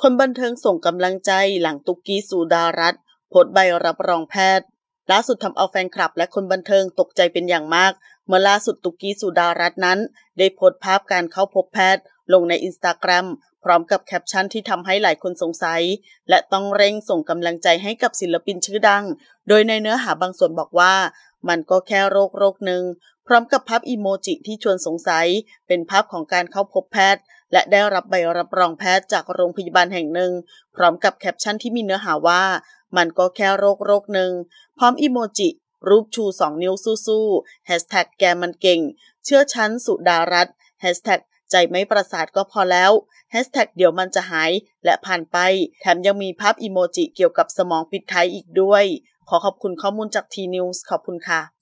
คนบันเทิงส่งกำลังใจหลังตุกกี้สุดารัตน์โพสใบรับรองแพทย์ล่าสุดทำเอาแฟนคลับและคนบันเทิงตกใจเป็นอย่างมาก เมื่อล่าสุดตุกกี้สุดารัตน์นั้น ได้โพสภาพการเข้าพบแพทย์ ลงในอินสตาแกรมพร้อมกับแคปชั่นที่ทำให้หลายคนสงสัย และต้องเร่งส่งกำลังใจให้กับศิลปินชื่อดัง โดยในเนื้อหาบางส่วนบอกว่า มันก็แค่โรคโรคหนึ่งพร้อมกับภาพอีโมจิที่ชวนสงสัย เป็นภาพของการเข้าพบแพทย์และได้รับใบรับรองแพทย์จากโรงพยาบาลแห่งหนึ่ง พร้อมกับแคปชั่นที่มีเนื้อหาว่า มันก็แค่โรค โรคหนึ่ง พร้อมอิโมจิ รูปชู 2 นิ้วสู้ๆแฮชแท็กแกมันเก่ง เชื่อชั้นสุดารัตแฮชแท็กใจไม่ประสาทก็พอแล้วแฮชแท็กเดี๋ยวมันจะหาย และผ่านไป แถมยังมีภาพอิโมจิเกี่ยวกับสมองปิดท้ายอีกด้วย ขอขอบคุณข้อมูลจากทีนิวส์ขอบคุณค่ะ